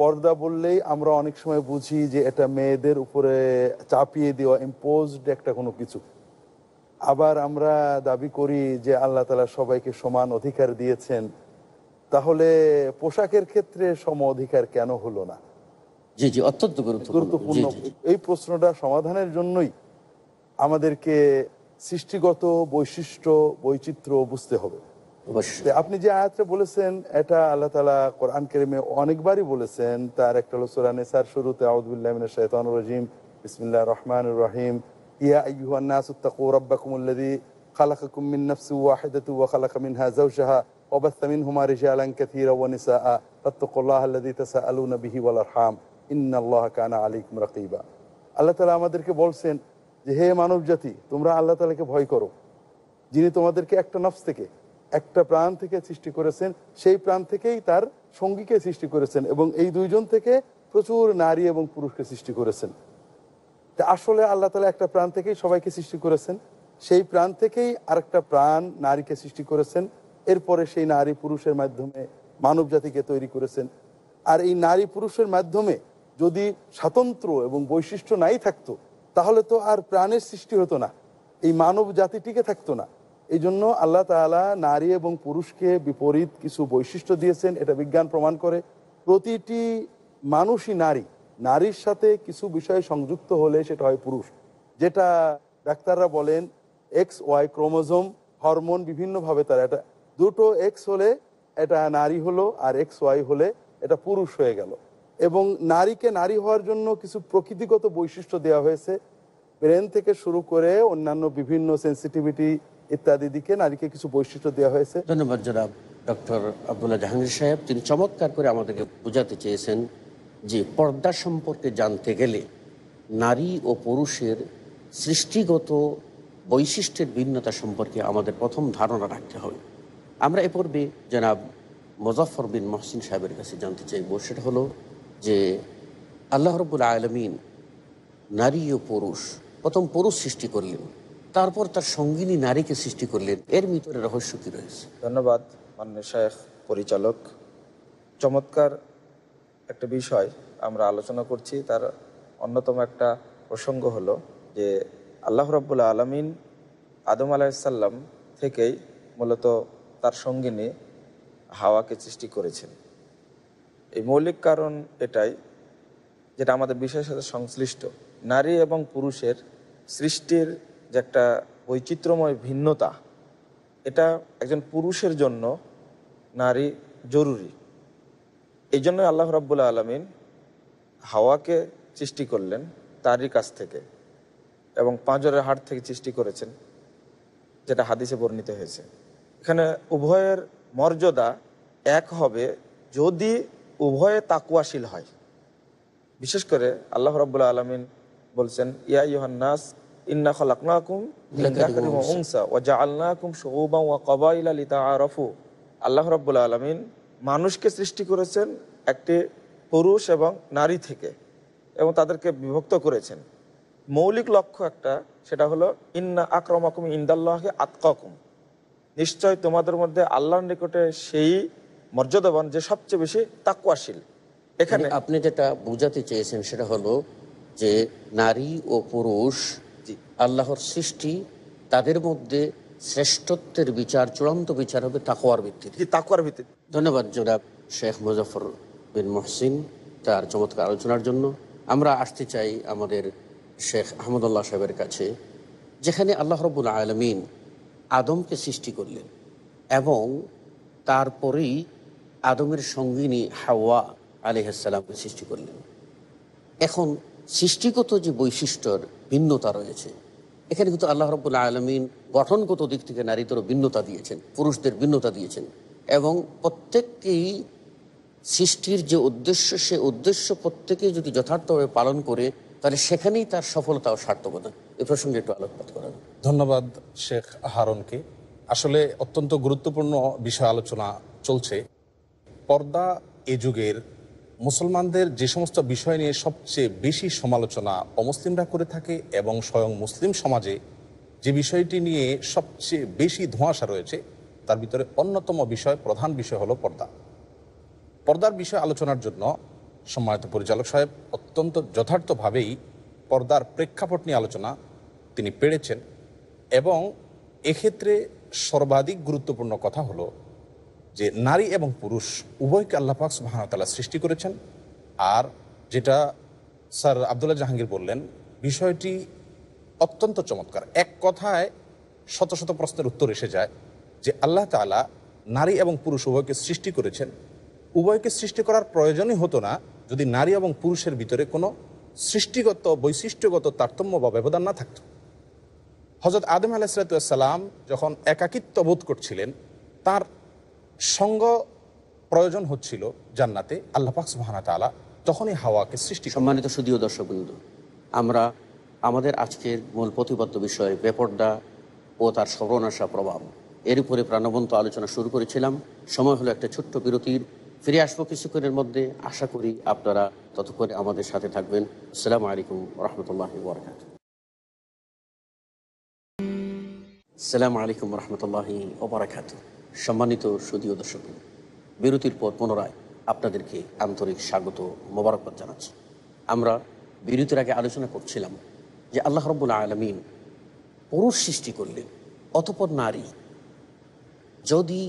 পর্দা বললেই আমরা অনেক সময় বুঝি যে এটা মেয়েদের উপরে চাপিয়ে দেওয়া ইম্পোজড একটা কোনো কিছু আবার আমরা দাবি করি যে আল্লাহ তালা সবাইকে সমান অধিকার দিয়েছেন তাহলে পোশাকের ক্ষেত্রে সম অধিকার কেন হলো না জি জি অত্যন্ত গুরুত্বপূর্ণ এই প্রশ্নটা সমাধানের জন্যই আমাদেরকে সৃষ্টিগত বৈশিষ্ট্য বৈচিত্র্য বুঝতে হবে আপনি যে আয়াতটা বলেছেন এটা আল্লাহ তালা কোরআন কেরিমে অনেকবারই বলেছেন তার একটা হলো সুরা নেসার শুরুতে আউদুল্লাহ শৈতান রহিম বিসমিল্লাহ রহমান রহিম ইয়া আইহান্নাস তাকু রব্বাকুমুল্লাদি খালাকাকুম মিন নাফসি ওয়াহিদাতু ওয়া খালাকা মিনহা যাওজাহা وبث منهما رجالا كثيرا ونساء فاتقوا الله الذي تساءلون به والارحام ان الله كان عليكم رقيبا আল্লাহ তাআলা আমাদেরকে বলছেন যে হে মানব জাতি তোমরা আল্লাহ তাআলাকে ভয় করো যিনি তোমাদেরকে একটা নফস থেকে একটা প্রাণ থেকে সৃষ্টি করেছেন সেই প্রাণ থেকেই তার সঙ্গীকে সৃষ্টি করেছেন এবং এই দুইজন থেকে প্রচুর নারী এবং পুরুষকে সৃষ্টি করেছেন তা আসলে আল্লাহ তালা একটা প্রাণ থেকেই সবাইকে সৃষ্টি করেছেন সেই প্রাণ থেকেই আরেকটা প্রাণ নারীকে সৃষ্টি করেছেন এরপরে সেই নারী পুরুষের মাধ্যমে মানব জাতিকে তৈরি করেছেন আর এই নারী পুরুষের মাধ্যমে যদি স্বাতন্ত্র এবং বৈশিষ্ট্য নাই থাকতো তাহলে তো আর প্রাণের সৃষ্টি হতো না এই মানব জাতিটিকে থাকতো না এই জন্য আল্লাহ তালা নারী এবং পুরুষকে বিপরীত কিছু বৈশিষ্ট্য দিয়েছেন এটা বিজ্ঞান প্রমাণ করে প্রতিটি মানুষই নারী নারীর সাথে কিছু বিষয়ে সংযুক্ত হলে সেটা হয় পুরুষ যেটা ডাক্তাররা বলেন এক্স ওয়াই ক্রোমোজোম হরমোন বিভিন্নভাবে তারা এটা দুটো এক্স হলে এটা নারী হলো আর এক্স ওয়াই হলে এটা পুরুষ হয়ে গেল এবং নারীকে নারী হওয়ার জন্য কিছু প্রকৃতিগত বৈশিষ্ট্য দেওয়া হয়েছে ব্রেন থেকে শুরু করে অন্যান্য বিভিন্ন সেন্সিটিভিটি ইত্যাদি দিকে নারীকে কিছু বৈশিষ্ট্য দেওয়া হয়েছে ধন্যবাদ জনাব ডক্টর আবদুল্লাহ জাহাঙ্গীর সাহেব তিনি চমৎকার করে আমাদেরকে বোঝাতে চেয়েছেন যে পর্দা সম্পর্কে জানতে গেলে নারী ও পুরুষের সৃষ্টিগত বৈশিষ্ট্যের ভিন্নতা সম্পর্কে আমাদের প্রথম ধারণা রাখতে হবে আমরা এ পর্বে জনাব মুজাফর বিন মহসিন সাহেবের কাছে জানতে চাইব সেটা হলো যে আল্লাহ রবুল আলমিন নারী ও পুরুষ প্রথম পুরুষ সৃষ্টি করলেন তারপর তার সঙ্গিনী নারীকে সৃষ্টি করলেন এর ভিতরে রহস্য কি রয়েছে ধন্যবাদ মাননীয় শেখ পরিচালক চমৎকার একটা বিষয় আমরা আলোচনা করছি তার অন্যতম একটা প্রসঙ্গ হলো যে আল্লাহ রব্বুল্লা আলমিন আদম আলাহিসাল্লাম থেকেই মূলত তার সঙ্গিনী হাওয়াকে সৃষ্টি করেছেন এই মৌলিক কারণ এটাই যেটা আমাদের বিষয়ের সাথে সংশ্লিষ্ট নারী এবং পুরুষের সৃষ্টির যে একটা বৈচিত্র্যময় ভিন্নতা এটা একজন পুরুষের জন্য নারী জরুরি এই জন্য আল্লাহ রাবুল্লা আলমিন হাওয়াকে সৃষ্টি করলেন তারই কাছ থেকে এবং পাঁজরের হাট থেকে সৃষ্টি করেছেন যেটা হাদিসে বর্ণিত হয়েছে এখানে উভয়ের মর্যাদা এক হবে যদি উভয়ে তাকুয়াশীল হয় বিশেষ করে আল্লাহ রাবুল্লা আলমিন বলছেন ইয়া ইউহান্নাস ইন্না আল্লাহ রব্বুল আলমিন মানুষকে সৃষ্টি করেছেন একটি পুরুষ এবং নারী থেকে এবং তাদেরকে বিভক্ত করেছেন মৌলিক লক্ষ্য একটা সেটা হলো ইন্না আক্রমাকুম ইন্দাল্লাহকে আতকাকুম নিশ্চয় তোমাদের মধ্যে আল্লাহর নিকটে সেই মর্যাদাবান যে সবচেয়ে বেশি তাকুয়াশীল এখানে আপনি যেটা বুঝাতে চেয়েছেন সেটা হলো যে নারী ও পুরুষ আল্লাহর সৃষ্টি তাদের মধ্যে শ্রেষ্ঠত্বের বিচার চূড়ান্ত বিচার হবে তাকোয়ার ভিত্তিতে তাকোয়ার ভিত্তিতে ধন্যবাদ জোনাব শেখ মুজাফর বিন মহসিন তার চমৎকার আলোচনার জন্য আমরা আসতে চাই আমাদের শেখ আহমদুল্লাহ সাহেবের কাছে যেখানে আল্লাহ রবুল আলমিন আদমকে সৃষ্টি করলেন এবং তারপরেই আদমের সঙ্গিনী হাওয়া আলিহাসাল্লামকে সৃষ্টি করলেন এখন সৃষ্টিগত যে বৈশিষ্ট্যর ভিন্নতা রয়েছে এখানে কিন্তু আল্লাহ রবুল্লা আলমিন গঠনগত দিক থেকে নারীদেরও ভিন্নতা দিয়েছেন পুরুষদের ভিন্নতা দিয়েছেন এবং প্রত্যেককেই সৃষ্টির যে উদ্দেশ্য সে উদ্দেশ্য প্রত্যেকেই যদি যথার্থভাবে পালন করে তাহলে সেখানেই তার সফলতা ও সার্থকতা এ প্রসঙ্গে একটু আলোকপাত করেন ধন্যবাদ শেখ হারনকে আসলে অত্যন্ত গুরুত্বপূর্ণ বিষয় আলোচনা চলছে পর্দা এ যুগের মুসলমানদের যে সমস্ত বিষয় নিয়ে সবচেয়ে বেশি সমালোচনা অমুসলিমরা করে থাকে এবং স্বয়ং মুসলিম সমাজে যে বিষয়টি নিয়ে সবচেয়ে বেশি ধোঁয়াশা রয়েছে তার ভিতরে অন্যতম বিষয় প্রধান বিষয় হলো পর্দা পর্দার বিষয় আলোচনার জন্য সম্মানিত পরিচালক সাহেব অত্যন্ত যথার্থভাবেই পর্দার প্রেক্ষাপট নিয়ে আলোচনা তিনি পেরেছেন এবং এক্ষেত্রে সর্বাধিক গুরুত্বপূর্ণ কথা হলো যে নারী এবং পুরুষ উভয়কে আল্লাপাক সুবাহতাল্লাহ সৃষ্টি করেছেন আর যেটা স্যার আবদুল্লাহ জাহাঙ্গীর বললেন বিষয়টি অত্যন্ত চমৎকার এক কথায় শত শত প্রশ্নের উত্তর এসে যায় যে আল্লাহ তালা নারী এবং পুরুষ উভয়কে সৃষ্টি করেছেন উভয়কে সৃষ্টি করার প্রয়োজনই হতো না যদি নারী এবং পুরুষের ভিতরে কোনো সৃষ্টিগত বৈশিষ্ট্যগত তারতম্য বা ব্যবধান না থাকত হজরত আদম সালাম যখন একাকিত্ব বোধ করছিলেন তার সঙ্গ প্রয়োজন হচ্ছিল জান্নাতে আল্লাপাক সুহানা তখনই হাওয়াকে সৃষ্টি সম্মানিত সুদীয় দর্শকবৃন্দ আমরা আমাদের আজকের মূল প্রতিপাদ্য বিষয় বেপর্দা ও তার সর্বনাশা প্রভাব এর উপরে প্রাণবন্ত আলোচনা শুরু করেছিলাম সময় হলো একটা ছোট্ট বিরতির ফিরে আসবো কিছুক্ষণের মধ্যে আশা করি আপনারা ততক্ষণে আমাদের সাথে থাকবেন আসসালামু আলাইকুম রহমতুল্লাহ বরকাত আসসালামু আলাইকুম রহমতুল্লাহ ওবরাকাতু সম্মানিত সুদীয় দর্শক বিরতির পর পুনরায় আপনাদেরকে আন্তরিক স্বাগত মোবারকবাদ জানাচ্ছি আমরা বিরতির আগে আলোচনা করছিলাম যে আল্লাহ রব্বুল আলমিন পুরুষ সৃষ্টি করলেন অতপর নারী যদি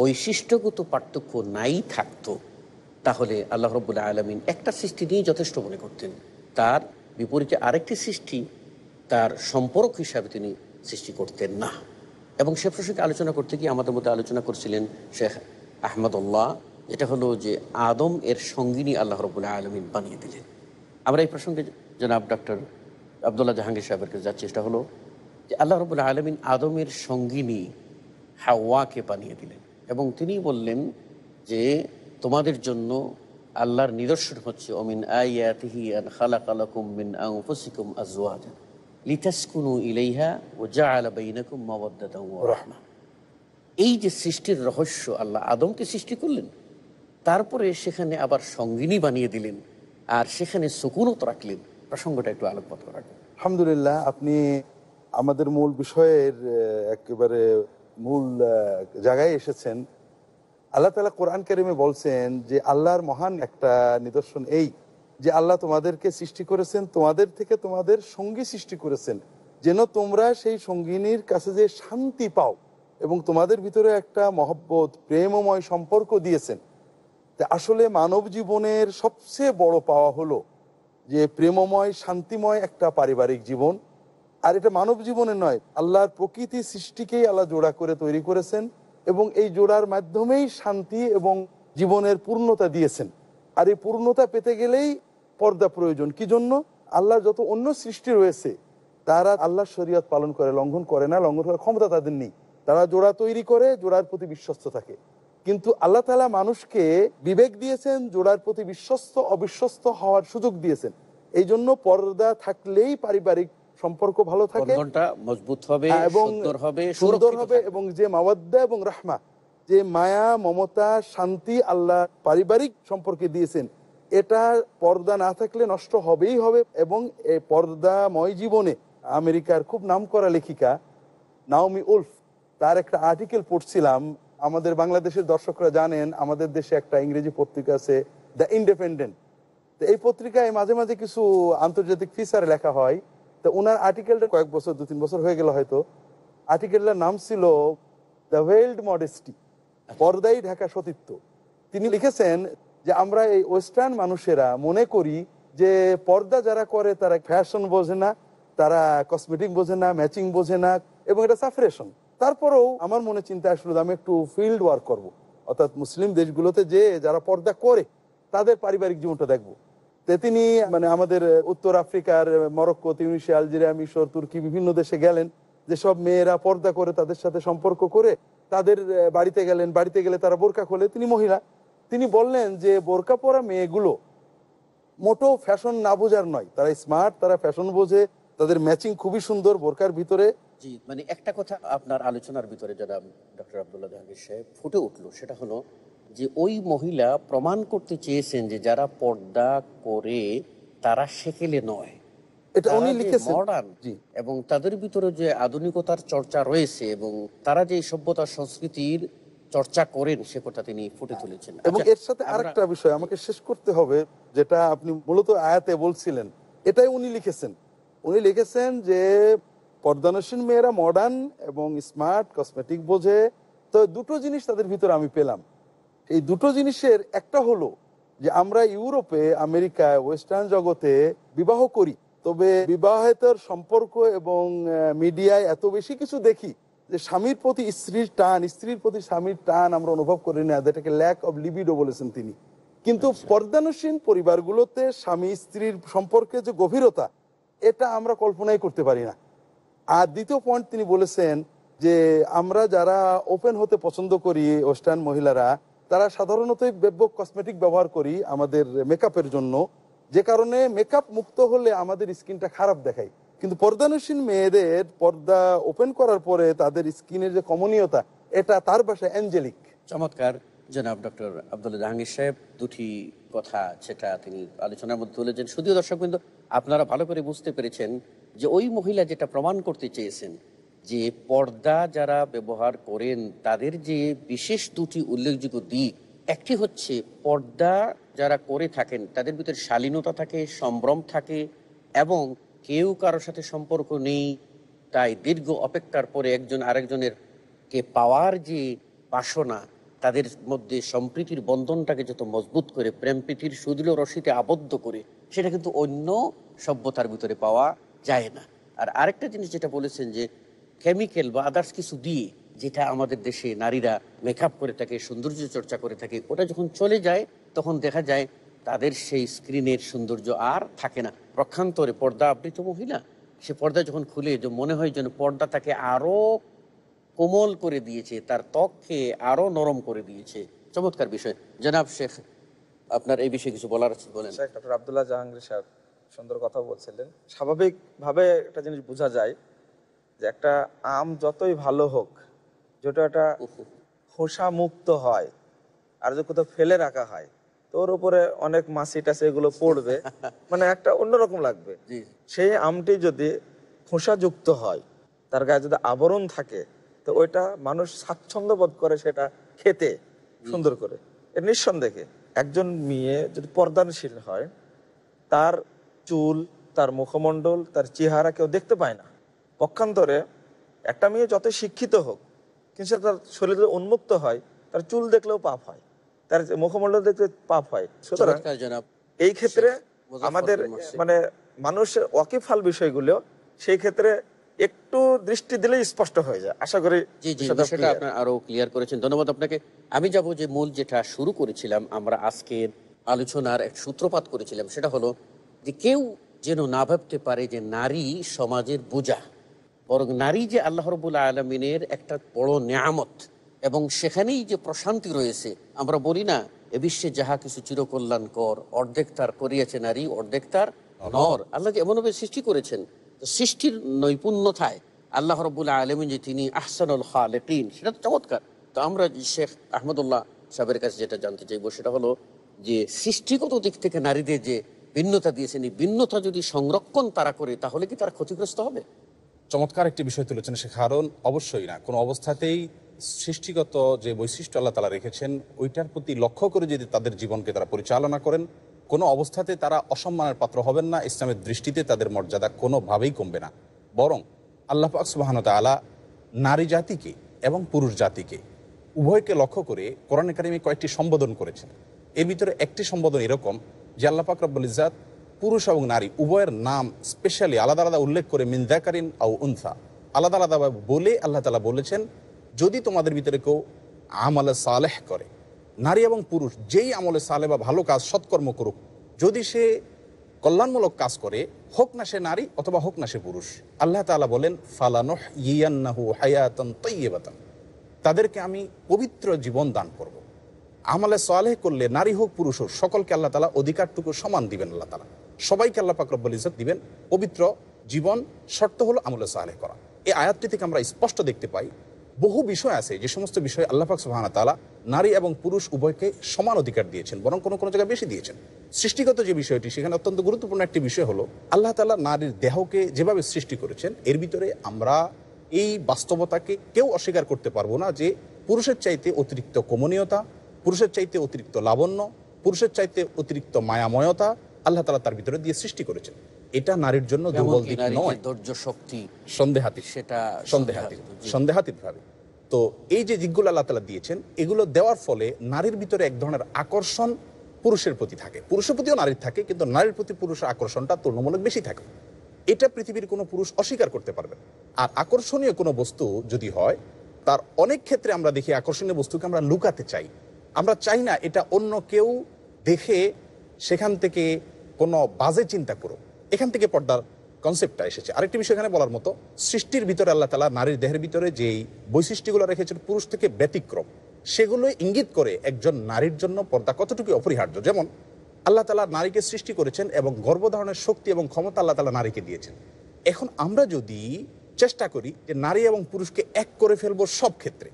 বৈশিষ্ট্যগত পার্থক্য নাই থাকত তাহলে আল্লাহ রব্বুল্লাহ আলমিন একটা সৃষ্টি নিয়েই যথেষ্ট মনে করতেন তার বিপরীতে আরেকটি সৃষ্টি তার সম্পর্ক হিসাবে তিনি সৃষ্টি করতেন না এবং সে প্রসঙ্গে আলোচনা করতে গিয়ে আমাদের মধ্যে আলোচনা করছিলেন শেখ আহমদুল্লাহ এটা হলো যে আদম এর সঙ্গিনী আল্লাহ রবুল্লাহ আলমিন বানিয়ে দিলেন আমরা এই প্রসঙ্গে জনাব ডক্টর আবদুল্লাহ জাহাঙ্গীর সাহেবের কাছে যাচ্ছি সেটা হলো যে আল্লাহ রবুল্লাহ আলমিন আদমের সঙ্গিনী হাওয়াকে বানিয়ে দিলেন এবং তিনি বললেন যে তোমাদের জন্য আল্লাহর নিদর্শন হচ্ছে অমিন আয়াতিহি আন খালাকালাকুম মিন আং ফসিকুম আজওয়াজান ও এই যে সৃষ্টির রহস্য আল্লাহ আদমকে সৃষ্টি করলেন তারপরে সেখানে আবার সঙ্গিনী বানিয়ে দিলেন আর সেখানে শকুনত রাখলেন প্রসঙ্গটা একটু আলোকপাত রাখলেন আলহামদুলিল্লাহ আপনি আমাদের মূল বিষয়ের একেবারে মূল জায়গায় এসেছেন আল্লাহ তালা কোরআন কারিমে বলছেন যে আল্লাহর মহান একটা নিদর্শন এই যে আল্লাহ তোমাদেরকে সৃষ্টি করেছেন তোমাদের থেকে তোমাদের সঙ্গী সৃষ্টি করেছেন যেন তোমরা সেই সঙ্গিনীর কাছে যে শান্তি পাও এবং তোমাদের ভিতরে একটা মহব্বত প্রেমময় সম্পর্ক দিয়েছেন তা আসলে মানব জীবনের সবচেয়ে বড় পাওয়া হলো যে প্রেমময় শান্তিময় একটা পারিবারিক জীবন আর এটা মানব জীবনে নয় আল্লাহর প্রকৃতি সৃষ্টিকেই আল্লাহ জোড়া করে তৈরি করেছেন এবং এই জোড়ার মাধ্যমেই শান্তি এবং জীবনের পূর্ণতা দিয়েছেন আর এই পূর্ণতা পেতে গেলেই পর্দা প্রয়োজন কি জন্য আল্লাহর যত অন্য সৃষ্টি রয়েছে তারা আল্লাহ শরীয়ত পালন করে লঙ্ঘন করে না লঙ্ঘন করার ক্ষমতা তাদের নেই তারা জোড়া তৈরি করে জোড়ার প্রতি বিশ্বস্ত থাকে কিন্তু আল্লাহ তালা মানুষকে বিবেক দিয়েছেন জোড়ার প্রতি বিশ্বস্ত অবিশ্বস্ত হওয়ার সুযোগ দিয়েছেন এই জন্য পর্দা থাকলেই পারিবারিক সম্পর্ক ভালো থাকে হ্যাঁ, এবং এবং যে মাওয়াদ্দা এবং রাহমা যে মায়া মমতা শান্তি আল্লাহ পারিবারিক সম্পর্কে দিয়েছেন এটা পর্দা না থাকলে নষ্ট হবেই হবে এবং এই পর্দাময় জীবনে আমেরিকার খুব নাম করা লেখিকা নাওমি উলফ তার একটা আর্টিকেল পড়ছিলাম আমাদের বাংলাদেশের দর্শকরা জানেন আমাদের দেশে একটা ইংরেজি পত্রিকা আছে দ্য ইন্ডিপেন্ডেন্ট তো এই পত্রিকায় মাঝে মাঝে কিছু আন্তর্জাতিক ফিচার লেখা হয় তো ওনার আর্টিকেলটা কয়েক বছর দু তিন বছর হয়ে গেল হয়তো আর্টিকেলটার নাম ছিল দ্য ওয়েল্ড মডেস্টি পর্দাই ঢাকা সতীত্ব তিনি লিখেছেন যে আমরা এই ওয়েস্টার্ন মানুষেরা মনে করি যে পর্দা যারা করে তারা ফ্যাশন বোঝে না তারা কসমেটিক বোঝে না ম্যাচিং বোঝে না এবং এটা সাফারেশন তারপরেও আমার মনে চিন্তা আসলো আমি একটু ফিল্ড ওয়ার্ক করব। অর্থাৎ মুসলিম দেশগুলোতে যে যারা পর্দা করে তাদের পারিবারিক জীবনটা দেখব। তে তিনি মানে আমাদের উত্তর আফ্রিকার মরক্কো তিউনিশিয়া আলজেরিয়া মিশর তুর্কি বিভিন্ন দেশে গেলেন যেসব মেয়েরা পর্দা করে তাদের সাথে সম্পর্ক করে তাদের বাড়িতে গেলেন বাড়িতে গেলে তারা বোরকা খোলে তিনি মহিলা তিনি বললেন যে বোরকা পরা মেয়েগুলো মোটো ফ্যাশন না বোঝার নয় তারা স্মার্ট তারা ফ্যাশন বোঝে তাদের ম্যাচিং খুবই সুন্দর বোরকার ভিতরে জি মানে একটা কথা আপনার আলোচনার ভিতরে যারা ডক্টর আবদুল্লাহ জাহাঙ্গীর সাহেব ফুটে উঠলো সেটা হলো যে ওই মহিলা প্রমাণ করতে চেয়েছেন যে যারা পর্দা করে তারা সেকেলে নয় এটা উনি লিখেছেন মডার্ন এবং তাদের ভিতরে যে আধুনিকতার চর্চা রয়েছে এবং তারা যে সভ্যতা সংস্কৃতির চর্চা করেন সে কথা তিনি ফুটে তুলেছেন এবং আচ্ছা, এর সাথে আরেকটা বিষয় আমাকে শেষ করতে হবে যেটা আপনি মূলত আয়াতে বলছিলেন এটাই উনি লিখেছেন উনি লিখেছেন যে পর্দানসীন মেয়েরা মডার্ন এবং স্মার্ট কসমেটিক বোঝে তো দুটো জিনিস তাদের ভিতরে আমি পেলাম এই দুটো জিনিসের একটা হলো যে আমরা ইউরোপে আমেরিকায় ওয়েস্টার্ন জগতে বিবাহ করি তবে বিবাহের সম্পর্ক এবং মিডিয়ায় এত বেশি কিছু দেখি যে স্বামীর প্রতি স্ত্রীর টান স্ত্রীর প্রতি স্বামীর টান আমরা অনুভব করি না যেটাকে ল্যাক অব লিবিডো বলেছেন তিনি কিন্তু আচ্ছা। পর্দানুসীন পরিবারগুলোতে স্বামী স্ত্রীর সম্পর্কে যে গভীরতা এটা আমরা কল্পনাই করতে পারি না আর দ্বিতীয় পয়েন্ট তিনি বলেছেন যে আমরা যারা ওপেন হতে পছন্দ করি ওয়েস্টার্ন মহিলারা তারা সাধারণত কসমেটিক ব্যবহার করি আমাদের মেকআপের জন্য যে কারণে মেকআপ মুক্ত হলে আমাদের স্কিনটা খারাপ দেখায় কিন্তু পর্দানুসীন মেয়েদের পর্দা ওপেন করার পরে তাদের স্কিনের যে কমনীয়তা এটা তার বাসা অ্যাঞ্জেলিক চমৎকার জনাব ডক্টর আবদুল্লা জাহাঙ্গীর সাহেব দুটি কথা সেটা তিনি আলোচনার মধ্যে তুলেছেন শুধুও দর্শক কিন্তু আপনারা ভালো করে বুঝতে পেরেছেন যে ওই মহিলা যেটা প্রমাণ করতে চেয়েছেন যে পর্দা যারা ব্যবহার করেন তাদের যে বিশেষ দুটি উল্লেখযোগ্য দিক একটি হচ্ছে পর্দা যারা করে থাকেন তাদের ভিতরে শালীনতা থাকে সম্ভ্রম থাকে এবং কেউ কারোর সাথে সম্পর্ক নেই তাই দীর্ঘ অপেক্ষার পরে একজন আরেকজনের কে পাওয়ার যে বাসনা তাদের মধ্যে সম্প্রীতির বন্ধনটাকে যত মজবুত করে প্রীতির সুদৃঢ় রশিতে আবদ্ধ করে সেটা কিন্তু অন্য সভ্যতার ভিতরে পাওয়া যায় না আর আরেকটা জিনিস যেটা বলেছেন যে কেমিক্যাল বা আদার্স কিছু দিয়ে যেটা আমাদের দেশে নারীরা মেকআপ করে থাকে সৌন্দর্য চর্চা করে থাকে ওটা যখন চলে যায় তখন দেখা যায় তাদের সেই স্ক্রিনের সৌন্দর্য আর থাকে না প্রক্ষান্তরে পর্দা আবৃত মহিলা সে পর্দা যখন খুলে যে মনে হয় যেন পর্দা তাকে আরও কোমল করে দিয়েছে তার ত্বককে আরও নরম করে দিয়েছে চমৎকার বিষয় জনাব শেখ আপনার এই বিষয়ে কিছু বলার আছে বলেন আবদুল্লাহ জাহাঙ্গীর সাহেব সুন্দর কথা বলছিলেন স্বাভাবিকভাবে একটা জিনিস বোঝা যায় যে একটা আম যতই ভালো হোক যেটা একটা খোসা মুক্ত হয় আর যদি কোথাও ফেলে রাখা হয় তো ওর উপরে অনেক মাসি টাছি এগুলো পড়বে মানে একটা অন্যরকম লাগবে সেই আমটি যদি খোসাযুক্ত হয় তার গায়ে যদি আবরণ থাকে তো ওইটা মানুষ স্বাচ্ছন্দ্য বোধ করে সেটা খেতে সুন্দর করে এর নিঃসন্দেহে একজন মেয়ে যদি পর্দানশীল হয় তার চুল তার মুখমণ্ডল তার চেহারা কেউ দেখতে পায় না পক্ষান্তরে একটা মেয়ে যত শিক্ষিত হোক কিন্তু তার শরীর উন্মুক্ত হয় তার চুল দেখলেও পাপ হয় তার মুখমণ্ডল দেখতে পাপ হয় সুতরাং এই ক্ষেত্রে আমাদের মানে মানুষের ওয়াকিফাল বিষয়গুলো সেই ক্ষেত্রে একটু দৃষ্টি দিলেই স্পষ্ট হয়ে যায় আশা করি জি জি সেটা আপনি আরো ক্লিয়ার করেছেন ধন্যবাদ আপনাকে আমি যাব যে মূল যেটা শুরু করেছিলাম আমরা আজকের আলোচনার এক সূত্রপাত করেছিলাম সেটা হলো যে কেউ যেন না ভাবতে পারে যে নারী সমাজের বোঝা বরং নারী যে আল্লাহ রবুল্লা আলমিনের একটা বড় নিয়ামত এবং সেখানেই যে প্রশান্তি রয়েছে আমরা বলি না এ বিশ্বে যাহা কিছু চিরকল্যাণ কর অর্ধেক তার করিয়াছে নারী অর্ধেক তার নর আল্লাহকে এমনভাবে সৃষ্টি করেছেন সৃষ্টির নৈপুণ্যথায় আল্লাহ রবুল্লাহ আলমিন যে তিনি আহসানুল খালেকিন সেটা তো চমৎকার তো আমরা শেখ আহমদুল্লাহ সাহেবের কাছে যেটা জানতে চাইবো সেটা হলো যে সৃষ্টিগত দিক থেকে নারীদের যে ভিন্নতা দিয়েছেন এই ভিন্নতা যদি সংরক্ষণ তারা করে তাহলে কি তারা ক্ষতিগ্রস্ত হবে চমৎকার একটি বিষয় তুলেছেন সে কারণ অবশ্যই না কোনো অবস্থাতেই সৃষ্টিগত যে বৈশিষ্ট্য আল্লাহ তালা রেখেছেন ওইটার প্রতি লক্ষ্য করে যদি তাদের জীবনকে তারা পরিচালনা করেন কোনো অবস্থাতে তারা অসম্মানের পাত্র হবেন না ইসলামের দৃষ্টিতে তাদের মর্যাদা কোনোভাবেই কমবে না বরং আল্লাহ পাক আলা নারী জাতিকে এবং পুরুষ জাতিকে উভয়কে লক্ষ্য করে কোরআন একাডেমি কয়েকটি সম্বোধন করেছেন এর ভিতরে একটি সম্বোধন এরকম যে আল্লাহ পাক রব্বুল পুরুষ এবং নারী উভয়ের নাম স্পেশালি আলাদা আলাদা উল্লেখ করে মিন্দাকারিন আউ উনসা আলাদা আলাদাভাবে বলে আল্লাহ তালা বলেছেন যদি তোমাদের ভিতরে কেউ আমলে সালেহ করে নারী এবং পুরুষ যেই আমলে সালে বা ভালো কাজ সৎকর্ম করুক যদি সে কল্যাণমূলক কাজ করে হোক না সে নারী অথবা হোক না সে পুরুষ আল্লাহ তালা বলেন ফালানহ ইয়ান্নাহু হায়াতন তৈবাতন তাদেরকে আমি পবিত্র জীবন দান করব। আমলে সালেহ করলে নারী হোক পুরুষ হোক সকলকে আল্লাহ তালা অধিকারটুকু সমান দিবেন আল্লাহ তালা সবাইকে আল্লাহ পাকরব্বল ইজত দিবেন পবিত্র জীবন শর্ত হলো আমলে সালেহ করা এই আয়াতটি থেকে আমরা স্পষ্ট দেখতে পাই বহু বিষয় আছে যে সমস্ত বিষয়ে আল্লাহাক সুহানা তালা নারী এবং পুরুষ উভয়কে সমান অধিকার দিয়েছেন বরং কোনো কোনো জায়গায় বেশি দিয়েছেন সৃষ্টিগত যে বিষয়টি সেখানে অত্যন্ত গুরুত্বপূর্ণ একটি বিষয় হলো আল্লাহ তালা নারীর দেহকে যেভাবে সৃষ্টি করেছেন এর ভিতরে আমরা এই বাস্তবতাকে কেউ অস্বীকার করতে পারবো না যে পুরুষের চাইতে অতিরিক্ত কমনীয়তা পুরুষের চাইতে অতিরিক্ত লাবণ্য পুরুষের চাইতে অতিরিক্ত মায়াময়তা আল্লাহ তালা তার ভিতরে দিয়ে সৃষ্টি করেছেন এটা নারীর জন্য দুর্বল দিক নয় ধৈর্য শক্তি সন্দেহাতীত সেটা সন্দেহাতীত সন্দেহাতীত ভাবে তো এই যে দিকগুলো আল্লাহ তালা দিয়েছেন এগুলো দেওয়ার ফলে নারীর ভিতরে এক ধরনের আকর্ষণ পুরুষের প্রতি থাকে পুরুষের প্রতিও নারীর থাকে কিন্তু নারীর প্রতি পুরুষের আকর্ষণটা তুলনামূলক বেশি থাকে এটা পৃথিবীর কোনো পুরুষ অস্বীকার করতে পারবে আর আকর্ষণীয় কোনো বস্তু যদি হয় তার অনেক ক্ষেত্রে আমরা দেখি আকর্ষণীয় বস্তুকে আমরা লুকাতে চাই আমরা চাই না এটা অন্য কেউ দেখে সেখান থেকে কোনো বাজে চিন্তা করুক এখান থেকে পর্দার কনসেপ্টটা এসেছে আরেকটি বিষয় এখানে বলার মতো সৃষ্টির ভিতরে আল্লাহ তালা নারীর দেহের ভিতরে যেই বৈশিষ্ট্যগুলো রেখেছেন পুরুষ থেকে ব্যতিক্রম সেগুলো ইঙ্গিত করে একজন নারীর জন্য পর্দা কতটুকু অপরিহার্য যেমন আল্লাহ তালা নারীকে সৃষ্টি করেছেন এবং গর্ভধারণের শক্তি এবং ক্ষমতা আল্লাহ তালা নারীকে দিয়েছেন এখন আমরা যদি চেষ্টা করি যে নারী এবং পুরুষকে এক করে ফেলবো সব ক্ষেত্রে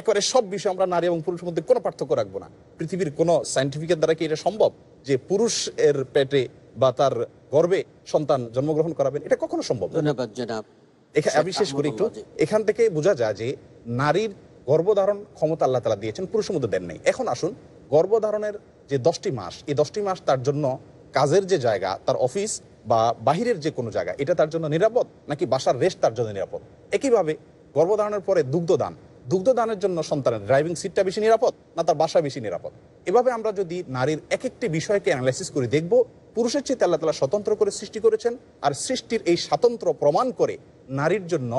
একবারে সব বিষয়ে আমরা নারী এবং পুরুষের মধ্যে কোনো পার্থক্য রাখবো না পৃথিবীর কোনো সায়েন্টিফিকের দ্বারা কি এটা সম্ভব যে পুরুষের পেটে বা তার গর্বে সন্তান জন্মগ্রহণ করাবেন এটা কখনো সম্ভব আমি শেষ করি একটু এখান থেকে বোঝা যায় যে নারীর গর্ভধারণ ক্ষমতা আল্লাহ তালা দিয়েছেন পুরুষের মধ্যে দেন নাই এখন আসুন গর্ভধারণের যে দশটি মাস এই দশটি মাস তার জন্য কাজের যে জায়গা তার অফিস বা বাহিরের যে কোনো জায়গা এটা তার জন্য নিরাপদ নাকি বাসার রেস্ট তার জন্য নিরাপদ একইভাবে গর্ভধারণের পরে দুগ্ধদান দুগ্ধদানের জন্য সন্তানের ড্রাইভিং সিটটা বেশি নিরাপদ না তার বাসা বেশি নিরাপদ এভাবে আমরা যদি নারীর এক একটি বিষয়কে অ্যানালাইসিস করে দেখব পুরুষের চেয়ে আল্লাহ তালা স্বতন্ত্র করে সৃষ্টি করেছেন আর সৃষ্টির এই স্বাতন্ত্র প্রমাণ করে নারীর জন্য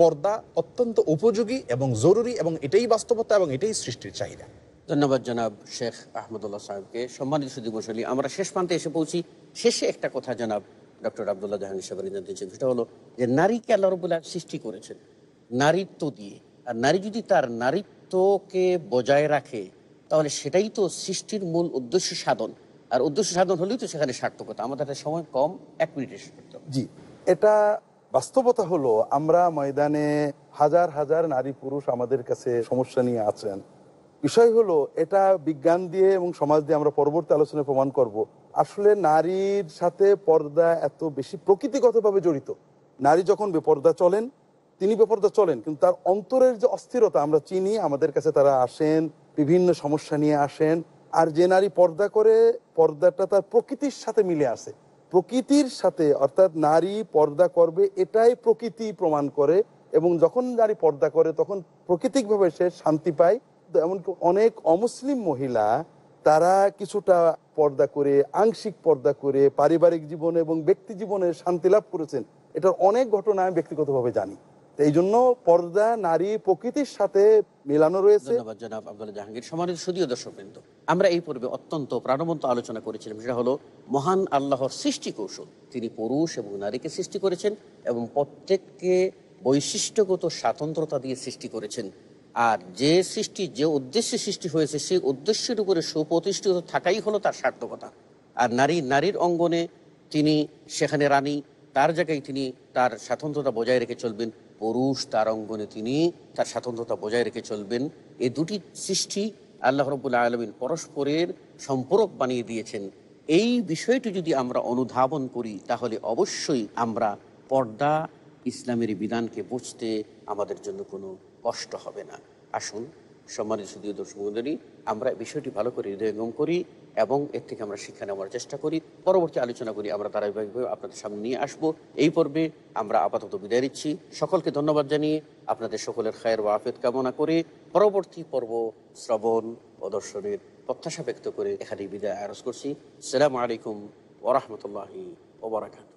পর্দা অত্যন্ত উপযোগী এবং জরুরি এবং এটাই বাস্তবতা এবং এটাই সৃষ্টির চাহিদা ধন্যবাদ জনাব শেখ আহমদুল্লাহ সাহেবকে সম্মানিত সুদীপশলী আমরা শেষ প্রান্তে এসে পৌঁছি শেষে একটা কথা জানাব ডক্টর আবদুল্লাহ জাহাঙ্গীর সাহেব জানতে চাই সেটা হলো যে নারীকে আল্লাহ রবুল্লাহ সৃষ্টি করেছেন নারীত্ব দিয়ে আর নারী যদি তার নারীত্বকে বজায় রাখে তাহলে সেটাই তো সৃষ্টির মূল উদ্দেশ্য সাধন আর উদ্দেশ্য সাধন হলেই তো সেখানে সার্থকতা আমাদের একটা সময় কম এক মিনিটে জি এটা বাস্তবতা হলো আমরা ময়দানে হাজার হাজার নারী পুরুষ আমাদের কাছে সমস্যা নিয়ে আছেন বিষয় হলো এটা বিজ্ঞান দিয়ে এবং সমাজ দিয়ে আমরা পরবর্তী আলোচনায় প্রমাণ করব। আসলে নারীর সাথে পর্দা এত বেশি প্রকৃতিগতভাবে জড়িত নারী যখন বেপর্দা চলেন তিনি বেপর্দা চলেন কিন্তু তার অন্তরের যে অস্থিরতা আমরা চিনি আমাদের কাছে তারা আসেন বিভিন্ন সমস্যা নিয়ে আসেন আর যে নারী পর্দা করে পর্দাটা তার প্রকৃতির সাথে মিলে আসে প্রকৃতির সাথে অর্থাৎ নারী পর্দা করবে এটাই প্রকৃতি প্রমাণ করে এবং যখন নারী পর্দা করে তখন প্রকৃতিকভাবে সে শান্তি পায় এমনকি অনেক অমুসলিম মহিলা তারা কিছুটা পর্দা করে আংশিক পর্দা করে পারিবারিক জীবনে এবং ব্যক্তি জীবনে শান্তি লাভ করেছেন এটার অনেক ঘটনা আমি ব্যক্তিগতভাবে জানি এই জন্য পর্দা নারী প্রকৃতির সাথে মিলানো রয়েছে জাহাঙ্গীর সমানের সুদীয় দর্শকবৃন্দ আমরা এই পর্বে অত্যন্ত প্রাণবন্ত আলোচনা করেছিলাম সেটা হলো মহান আল্লাহর সৃষ্টি কৌশল তিনি পুরুষ এবং নারীকে সৃষ্টি করেছেন এবং প্রত্যেককে বৈশিষ্ট্যগত স্বাতন্ত্রতা দিয়ে সৃষ্টি করেছেন আর যে সৃষ্টি যে উদ্দেশ্যে সৃষ্টি হয়েছে সেই উদ্দেশ্যের উপরে সুপ্রতিষ্ঠিত থাকাই হলো তার সার্থকতা আর নারী নারীর অঙ্গনে তিনি সেখানে রানী তার জায়গায় তিনি তার স্বাতন্ত্রতা বজায় রেখে চলবেন পুরুষ তার অঙ্গনে তিনি তার স্বাতন্ত্রতা বজায় রেখে চলবেন এই দুটি সৃষ্টি আল্লাহ রবুল্লা আলমিন পরস্পরের সম্পূরক বানিয়ে দিয়েছেন এই বিষয়টি যদি আমরা অনুধাবন করি তাহলে অবশ্যই আমরা পর্দা ইসলামের বিধানকে বুঝতে আমাদের জন্য কোনো কষ্ট হবে না আসুন সম্মানিত সুদীয় দর্শক আমরা বিষয়টি ভালো করে হৃদয়ঙ্গম করি এবং এর থেকে আমরা শিক্ষা নেওয়ার চেষ্টা করি পরবর্তী আলোচনা করি আমরা ধারাবাহিকভাবে আপনাদের সামনে নিয়ে আসব এই পর্বে আমরা আপাতত বিদায় দিচ্ছি সকলকে ধন্যবাদ জানিয়ে আপনাদের সকলের খায়ের ও আফেদ কামনা করে পরবর্তী পর্ব শ্রবণ ও দর্শনের প্রত্যাশা ব্যক্ত করে এখানে বিদায় আরজ করছি সালাম আলাইকুম ওরহমতুল্লাহি ওবরাকাত